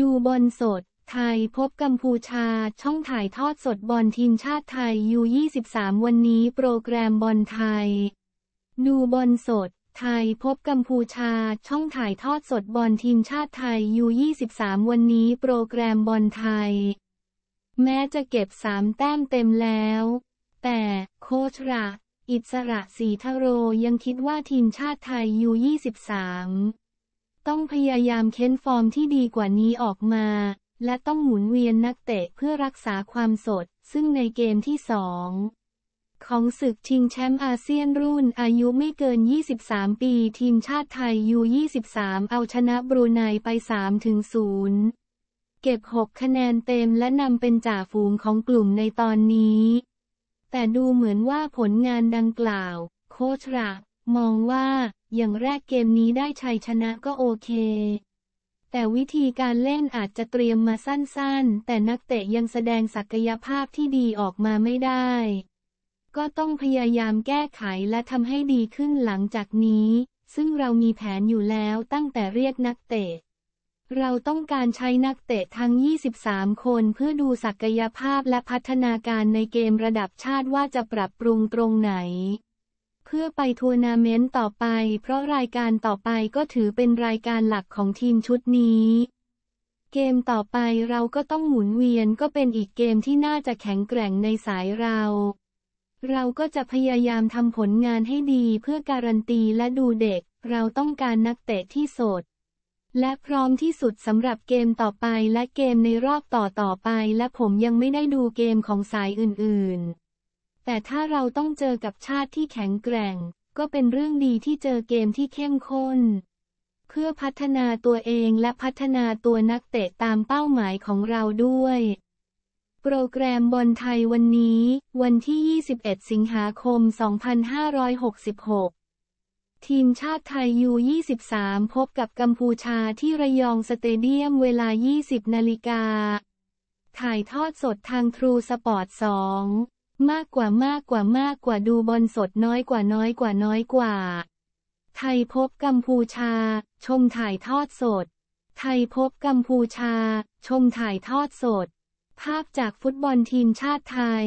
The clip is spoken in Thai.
ดูบอลสดไทยพบกัมพูชาช่องถ่ายทอดสดบอลทีมชาติไทยยู23วันนี้โปรแกรมบอลไทยดูบอลสดไทยพบกัมพูชาช่องถ่ายทอดสดบอลทีมชาติไทยยู23วันนี้โปรแกรมบอลไทย แม้จะเก็บสามแต้มเต็มแล้ว แต่ โคชระอิสระสีทโรยังคิดว่าทีมชาติไทยยู23ต้องพยายามเค้นฟอร์มที่ดีกว่านี้ออกมา และต้องหมุนเวียนนักเตะเพื่อรักษาความสด ซึ่งในเกมที่สองของศึกชิงแชมป์อาเซียนรุ่นอายุไม่เกิน 23 ปีทีมชาติไทยยู23 เอาชนะบรูไนไป 3-0 เก็บ 6 คะแนนเต็มและนำเป็นจ่าฝูงของกลุ่มในตอนนี้ แต่ดูเหมือนว่าผลงานดังกล่าว โคชรักมองว่า อย่างแรกเกมนี้ได้ชัยชนะก็โอเค แต่วิธีการเล่นอาจจะเตรียมมาสั้นๆ แต่นักเตะยังแสดงศักยภาพที่ดีออกมาไม่ได้ ก็ต้องพยายามแก้ไขและทำให้ดีขึ้นหลังจากนี้ ซึ่งเรามีแผนอยู่แล้วตั้งแต่เรียกนักเตะ เราต้องการใช้นักเตะทั้ง 23 คนเพื่อดูศักยภาพและพัฒนาการในเกมระดับชาติว่าจะปรับปรุงตรงไหนเพื่อไปทัวร์นาเมนต์ต่อไป เพราะรายการต่อไปก็ถือเป็นรายการหลักของทีมชุดนี้ เกมต่อไปเราก็ต้องหมุนเวียนก็เป็นอีกเกมที่น่าจะแข็งแกร่งในสายเรา เราก็จะพยายามทำผลงานให้ดีเพื่อการันตีและดูเด็ก เราต้องการนักเตะที่สด และพร้อมที่สุดสำหรับเกมต่อไปและเกมในรอบต่อต่อไป และผมยังไม่ได้ดูเกมของสายอื่นๆแต่ถ้าเราต้องเจอกับชาติที่แข็งแกร่ง ก็เป็นเรื่องดีที่เจอเกมที่เข้มข้น เพื่อพัฒนาตัวเองและพัฒนาตัวนักเตะตามเป้าหมายของเราด้วย โปรแกรมบอลไทยวันนี้ วันที่ 21 สิงหาคม 2566 ทีมชาติไทยยู23 พบกับกัมพูชาที่ระยองสเตเดียมเวลา 20นาฬิกาถ่ายทอดสดทางทรูสปอร์ต2มากกว่ามากกว่ามากกว่าดูบอลสดน้อยกว่าน้อยกว่าน้อยกว่า ไทยพบกัมพูชา ชมถ่ายทอดสดไทยพบกัมพูชา ชมถ่ายทอดสด ภาพจากฟุตบอลทีมชาติไทย